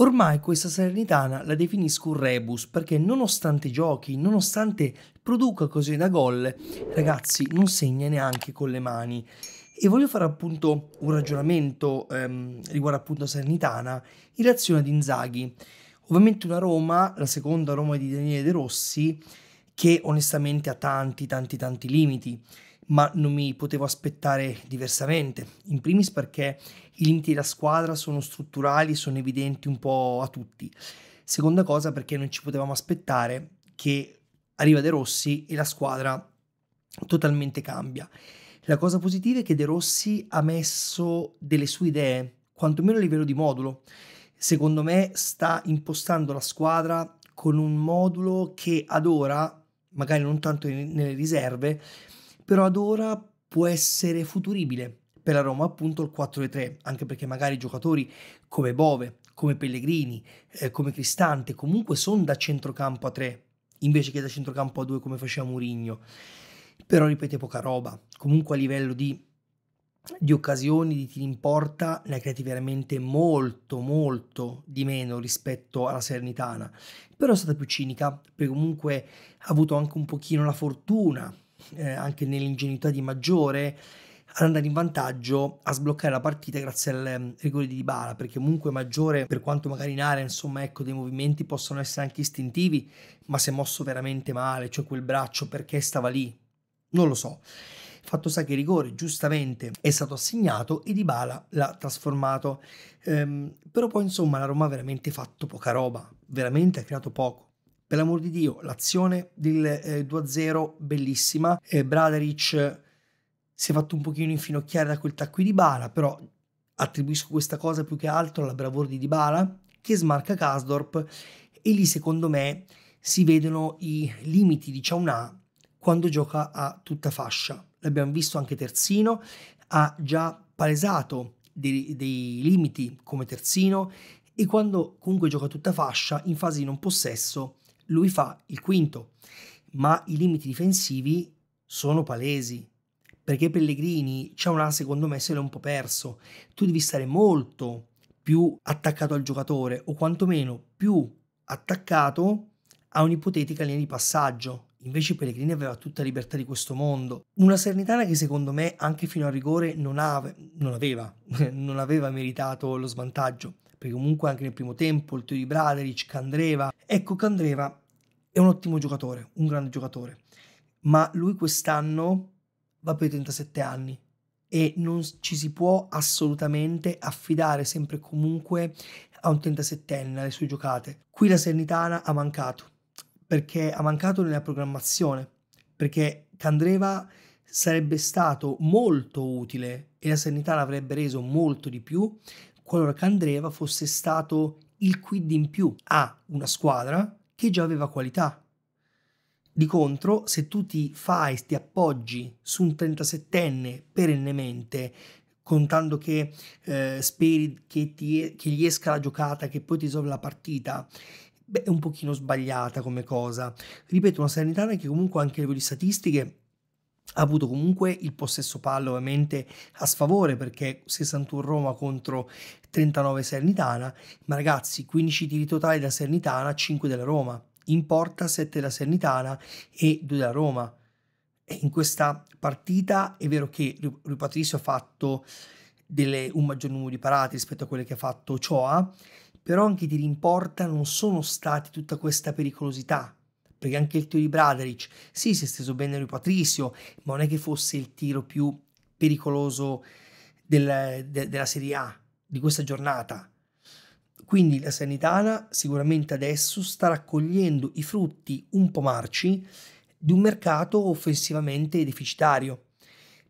Ormai questa Salernitana la definisco un rebus perché nonostante giochi, nonostante produca così da gol, ragazzi non segna neanche con le mani. E voglio fare appunto un ragionamento ehm, riguardo appunto a Salernitana in reazione ad Inzaghi. Ovviamente una Roma, la seconda Roma di Daniele De Rossi, che onestamente ha tanti tanti tanti limiti ma non mi potevo aspettare diversamente. In primis perché i limiti della squadra sono strutturali, e sono evidenti un po' a tutti. Seconda cosa perché non ci potevamo aspettare che arriva De Rossi e la squadra totalmente cambia. La cosa positiva è che De Rossi ha messo delle sue idee, quantomeno a livello di modulo. Secondo me sta impostando la squadra con un modulo che ad ora, magari non tanto nelle riserve, però ad ora può essere futuribile per la Roma appunto il 4-3, anche perché magari giocatori come Bove, come Pellegrini, eh, come Cristante, comunque sono da centrocampo a 3, invece che da centrocampo a 2 come faceva Murigno. Però ripete poca roba, comunque a livello di, di occasioni, di tiri in porta, ne ha creati veramente molto, molto di meno rispetto alla Sernitana. Però è stata più cinica, perché comunque ha avuto anche un pochino la fortuna eh, anche nell'ingenuità di Maggiore ad andare in vantaggio a sbloccare la partita grazie al ehm, rigore di Dybala perché comunque Maggiore per quanto magari in area insomma ecco dei movimenti possono essere anche istintivi ma si è mosso veramente male cioè quel braccio perché stava lì non lo so Fatto sa che il rigore giustamente è stato assegnato e Dybala l'ha trasformato. Ehm, però poi insomma la Roma ha veramente fatto poca roba, veramente ha creato poco per l'amor di Dio, l'azione del eh, 2-0 bellissima. Eh, Braderic si è fatto un pochino infinocchiare da quel tacco di Bala, però attribuisco questa cosa più che altro alla bravura di Dybala che smarca Kasdorp e lì secondo me si vedono i limiti di Ciaunà quando gioca a tutta fascia. L'abbiamo visto anche Terzino, ha già palesato dei, dei limiti come Terzino e quando comunque gioca a tutta fascia in fase di non possesso lui fa il quinto, ma i limiti difensivi sono palesi. Perché Pellegrini c'è una, secondo me, se l'è un po' perso. Tu devi stare molto più attaccato al giocatore, o quantomeno più attaccato a un'ipotetica linea di passaggio. Invece Pellegrini aveva tutta libertà di questo mondo. Una Sernitana che secondo me anche fino al rigore non, ave- non aveva, non aveva meritato lo svantaggio. Perché comunque anche nel primo tempo il tiro di Braderic, Candreva, Ecco, che Candreva è un ottimo giocatore, un grande giocatore, ma lui quest'anno va per i 37 anni e non ci si può assolutamente affidare sempre e comunque a un 37enne alle sue giocate. Qui la Sernitana ha mancato, perché ha mancato nella programmazione, perché Candreva sarebbe stato molto utile e la Sernitana avrebbe reso molto di più qualora Candreva fosse stato il quid in più a una squadra che già aveva qualità. Di contro, se tu ti fai, ti appoggi su un 37enne perennemente, contando che eh, speri che, ti, che gli esca la giocata, che poi ti risolve la partita, beh, è un pochino sbagliata come cosa. Ripeto, una Salernitana che comunque anche a livello di statistiche ha avuto comunque il possesso palla ovviamente a sfavore perché 61 Roma contro 39 Sernitana, ma ragazzi 15 tiri totali da Sernitana, 5 della Roma, in porta 7 della Sernitana e 2 della Roma. E in questa partita è vero che Rui Patricio ha fatto delle, un maggior numero di parate rispetto a quelle che ha fatto Choa, però anche i tiri in porta non sono stati tutta questa pericolosità perché anche il tiro di Braderic, sì, si è steso bene lui Patricio, ma non è che fosse il tiro più pericoloso del, de, della Serie A di questa giornata. Quindi la Sanitana sicuramente adesso sta raccogliendo i frutti un po' marci di un mercato offensivamente deficitario,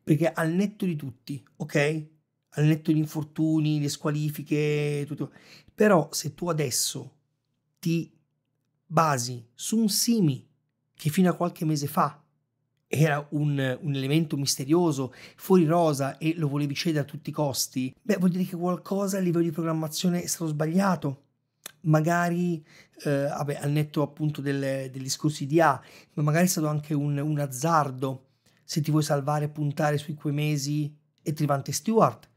perché al netto di tutti, ok? Al netto di infortuni, le squalifiche, tutto. Però se tu adesso ti basi su un simi che fino a qualche mese fa era un, un, elemento misterioso, fuori rosa e lo volevi cedere a tutti i costi, beh vuol dire che qualcosa a livello di programmazione è stato sbagliato. Magari, eh, vabbè, al netto appunto del, del discorso di A, ma magari è stato anche un, un azzardo se ti vuoi salvare puntare sui quei mesi e Trivante Stewart.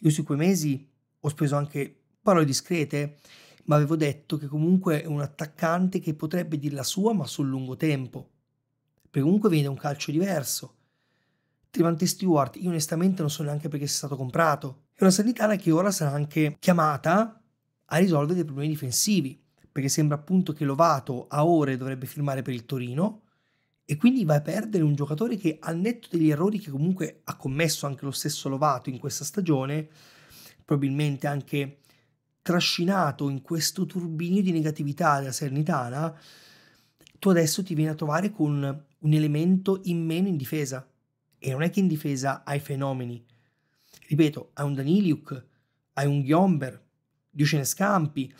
Io sui quei mesi ho speso anche parole discrete ma avevo detto che comunque è un attaccante che potrebbe dir la sua ma sul lungo tempo, perché comunque viene un calcio diverso. Trivante Stewart, io onestamente non so neanche perché sia stato comprato. È una Sanitana che ora sarà anche chiamata a risolvere dei problemi difensivi, perché sembra appunto che Lovato a ore dovrebbe firmare per il Torino e quindi va a perdere un giocatore che al netto degli errori che comunque ha commesso anche lo stesso Lovato in questa stagione, probabilmente anche trascinato in questo turbinio di negatività della Sernitana, tu adesso ti vieni a trovare con un elemento in meno in difesa. E non è che in difesa hai fenomeni. Ripeto, hai un Daniliuk, hai un Ghiomber, Diocene Scampi,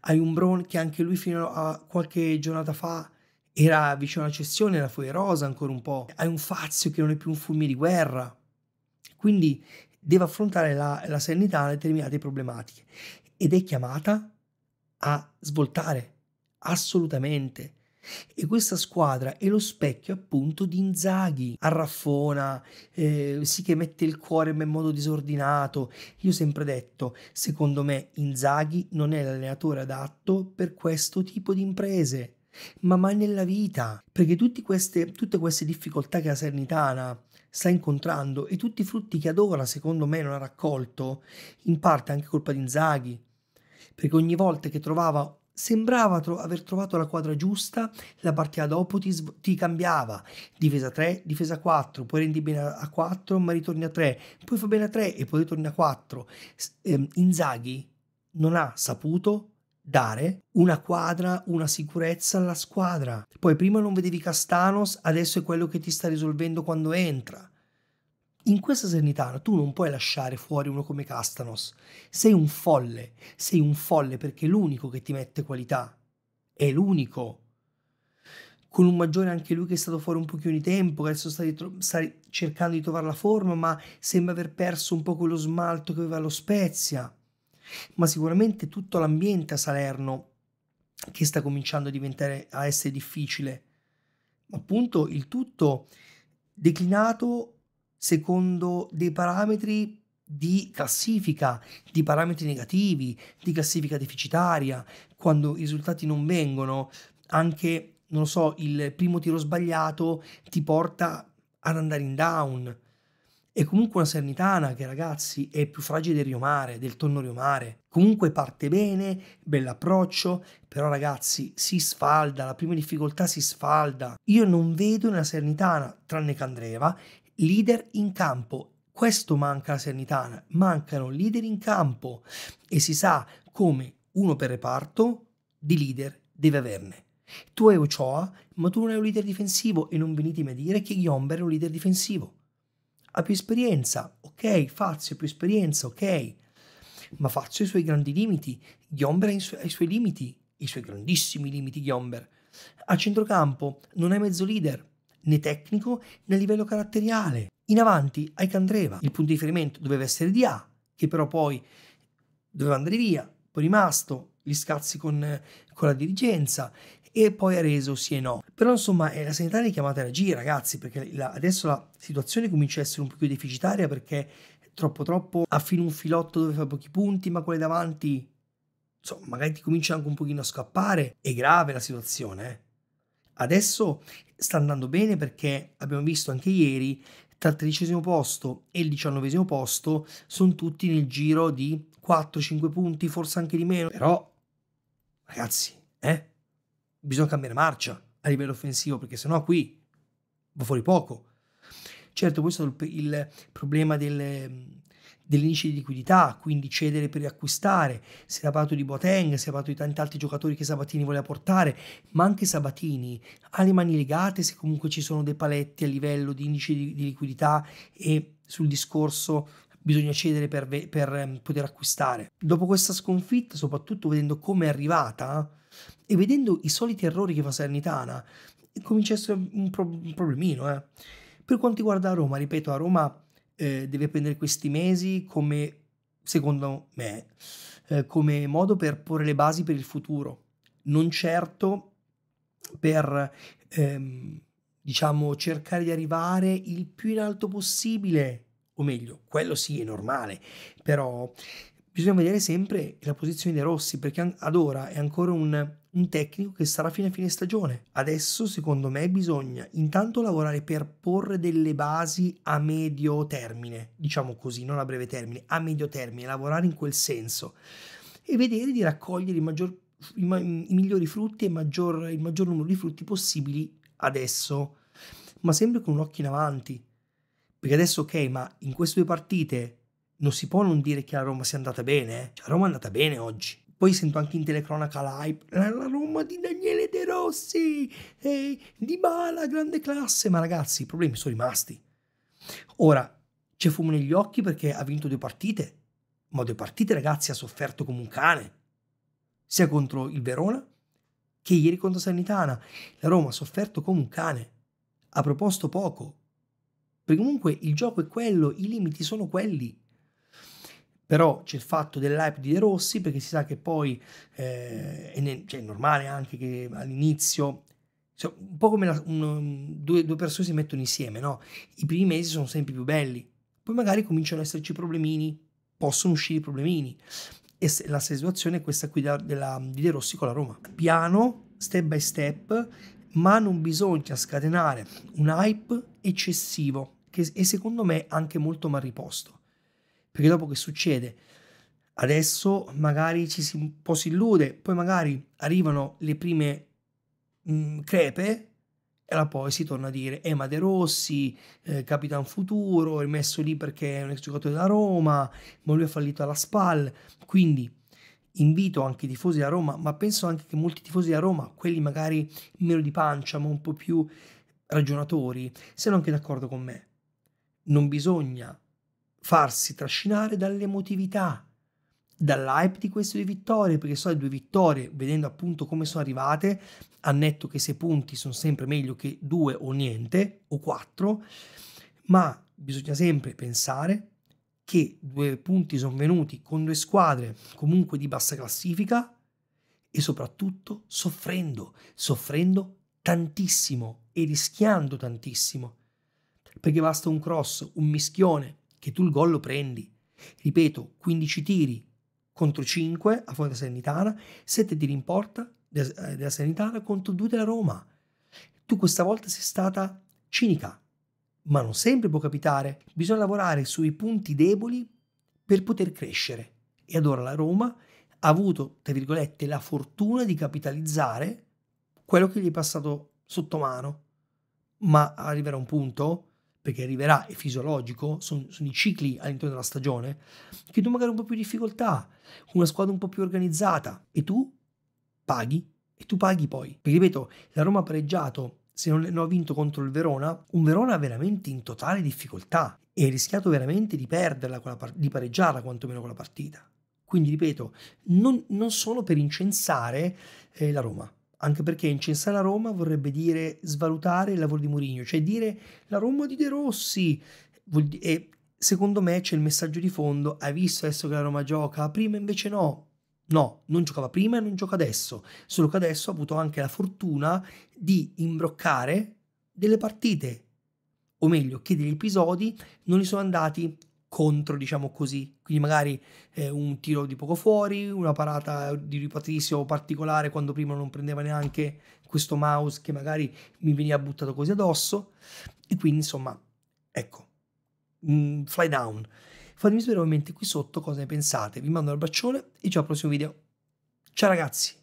hai un Bron che anche lui fino a qualche giornata fa era vicino alla cessione, era fuori rosa ancora un po'. Hai un Fazio che non è più un fulmine di guerra. Quindi deve affrontare la, la Sernitana determinate problematiche ed è chiamata a svoltare, assolutamente. E questa squadra è lo specchio appunto di Inzaghi, arraffona, eh, sì che mette il cuore in modo disordinato. Io ho sempre detto, secondo me Inzaghi non è l'allenatore adatto per questo tipo di imprese, ma mai nella vita, perché tutte queste, tutte queste difficoltà che la Sernitana sta incontrando e tutti i frutti che ad ora secondo me non ha raccolto, in parte anche colpa di Inzaghi, perché ogni volta che trovava sembrava tro- aver trovato la quadra giusta, la partita dopo ti, sv- ti, cambiava, difesa 3, difesa 4, poi rendi bene a 4 ma ritorni a 3, poi fa bene a 3 e poi ritorni a 4. Eh, Inzaghi non ha saputo dare una quadra, una sicurezza alla squadra. Poi prima non vedevi Castanos, adesso è quello che ti sta risolvendo quando entra. In questa Salernitana tu non puoi lasciare fuori uno come Castanos. Sei un folle, sei un folle perché è l'unico che ti mette qualità. È l'unico. Con un maggiore anche lui che è stato fuori un pochino di tempo, che adesso sta, sta cercando di trovare la forma, ma sembra aver perso un po' quello smalto che aveva lo Spezia. Ma sicuramente tutto l'ambiente a Salerno che sta cominciando a diventare a essere difficile. Appunto il tutto declinato secondo dei parametri di classifica, di parametri negativi, di classifica deficitaria, quando i risultati non vengono, anche, non so, il primo tiro sbagliato ti porta ad andare in down. È comunque una Sernitana che ragazzi è più fragile del Riomare, del tonno Riomare. Comunque parte bene, bell'approccio, però ragazzi si sfalda, la prima difficoltà si sfalda. Io non vedo nella Sernitana, tranne Candreva, leader in campo. Questo manca alla Sernitana, mancano leader in campo e si sa come uno per reparto di leader deve averne. Tu hai Ochoa, ma tu non hai un leader difensivo e non venitemi a dire che Ghiomber è un leader difensivo. Ha più esperienza, ok, Fazio ha più esperienza, ok, ma Fazio ha i suoi grandi limiti, Ghiomber ha i, su- ha i suoi limiti, i suoi grandissimi limiti Ghiomber. A centrocampo non è mezzo leader, né tecnico né a livello caratteriale. In avanti ai Candreva il punto di riferimento doveva essere di A, che però poi doveva andare via, poi è rimasto, gli scazzi con, con la dirigenza e poi ha reso sì e no. Però insomma è eh, la sanità di chiamata ad agire ragazzi perché la, adesso la situazione comincia a essere un po' più deficitaria perché troppo troppo affino un filotto dove fa pochi punti ma quelli davanti insomma magari ti cominciano anche un pochino a scappare. È grave la situazione eh. Adesso sta andando bene perché abbiamo visto anche ieri tra il tredicesimo posto e il diciannovesimo posto sono tutti nel giro di 4-5 punti, forse anche di meno. Però, ragazzi, eh? bisogna cambiare marcia a livello offensivo perché sennò qui va fuori poco. Certo, questo è il, il problema del, dei limiti di liquidità, quindi cedere per riacquistare, si era parlato di Boateng, si era parlato di tanti altri giocatori che Sabatini voleva portare, ma anche Sabatini ha le mani legate se comunque ci sono dei paletti a livello di indice di, di liquidità e sul discorso bisogna cedere per, per, ehm, poter acquistare. Dopo questa sconfitta, soprattutto vedendo come è arrivata e vedendo i soliti errori che fa Salernitana, comincia a essere un, pro un problemino. Eh. Per quanto riguarda Roma, ripeto, a Roma eh, deve prendere questi mesi come, secondo me, eh, come modo per porre le basi per il futuro, non certo per, ehm, diciamo, cercare di arrivare il più in alto possibile, o meglio, quello sì è normale, però bisogna vedere sempre la posizione dei Rossi, perché ad ora è ancora un, un tecnico che sarà fino a fine stagione. Adesso, secondo me, bisogna intanto lavorare per porre delle basi a medio termine, diciamo così, non a breve termine, a medio termine, lavorare in quel senso e vedere di raccogliere i, maggior, i, ma, i migliori frutti e maggior, il maggior numero di frutti possibili adesso, ma sempre con un occhio in avanti. Perché adesso ok, ma in queste due partite non si può non dire che la Roma sia andata bene. Eh. Cioè, la Roma è andata bene oggi. Poi sento anche in telecronaca l'hype, la, la Roma di Daniele De Rossi, e eh, di Bala, grande classe. Ma ragazzi, i problemi sono rimasti. Ora, c'è fumo negli occhi perché ha vinto due partite. Ma due partite, ragazzi, ha sofferto come un cane. Sia contro il Verona che ieri contro Sanitana. La Roma ha sofferto come un cane. Ha proposto poco. Perché comunque il gioco è quello, i limiti sono quelli però c'è il fatto dell'hype di De Rossi perché si sa che poi eh, è, ne- cioè, è, normale anche che all'inizio cioè, un po' come la, un, um, due, due, persone si mettono insieme, no? I primi mesi sono sempre più belli, poi magari cominciano ad esserci problemini, possono uscire i problemini. E la situazione è questa qui da, della, di De Rossi con la Roma. Piano, step by step, ma non bisogna scatenare un hype eccessivo, che è secondo me anche molto mal riposto perché dopo che succede? Adesso magari ci si un po' si illude, poi magari arrivano le prime mh, mm, crepe e allora poi si torna a dire eh ma De Rossi, eh, Capitan Futuro, è messo lì perché è un ex giocatore della Roma, ma lui ha fallito alla SPAL, quindi invito anche i tifosi della Roma, ma penso anche che molti tifosi della Roma, quelli magari meno di pancia, ma un po' più ragionatori, siano anche d'accordo con me. Non bisogna farsi trascinare dall'emotività, dall'hype di queste due vittorie, perché so sono due vittorie, vedendo appunto come sono arrivate, annetto che sei punti sono sempre meglio che due o niente, o quattro, ma bisogna sempre pensare che due punti sono venuti con due squadre comunque di bassa classifica e soprattutto soffrendo, soffrendo tantissimo e rischiando tantissimo. Perché basta un cross, un mischione, che tu il gol lo prendi. Ripeto, 15 tiri contro 5 a fronte della Sanitana, 7 tiri in porta della eh, Sanitana contro 2 della Roma. Tu questa volta sei stata cinica, ma non sempre può capitare. Bisogna lavorare sui punti deboli per poter crescere. E allora la Roma ha avuto, tra virgolette, la fortuna di capitalizzare quello che gli è passato sotto mano. Ma arriverà un punto perché arriverà, è fisiologico, sono, sono i cicli all'interno della stagione, che tu magari hai un po' più difficoltà, una squadra un po' più organizzata e tu paghi e tu paghi poi. Perché ripeto, la Roma ha pareggiato, se non, non ha vinto contro il Verona, un Verona veramente in totale difficoltà e ha rischiato veramente di perderla, di pareggiarla quantomeno quella partita. Quindi ripeto, non, non sono per incensare eh, la Roma, anche perché incensare la Roma vorrebbe dire svalutare il lavoro di Mourinho, cioè dire la Roma di De Rossi. E secondo me c'è il messaggio di fondo, hai visto adesso che la Roma gioca, prima invece no. No, non giocava prima e non gioca adesso, solo che adesso ha avuto anche la fortuna di imbroccare delle partite, o meglio che degli episodi non gli sono andati contro, diciamo così. Quindi magari eh, un tiro di poco fuori, una parata di ripatrizio particolare quando prima non prendeva neanche questo mouse che magari mi veniva buttato così addosso. E quindi insomma, ecco, mh, mm, fly down. Fatemi sapere ovviamente qui sotto cosa ne pensate. Vi mando un abbraccione e ciao al prossimo video. Ciao ragazzi!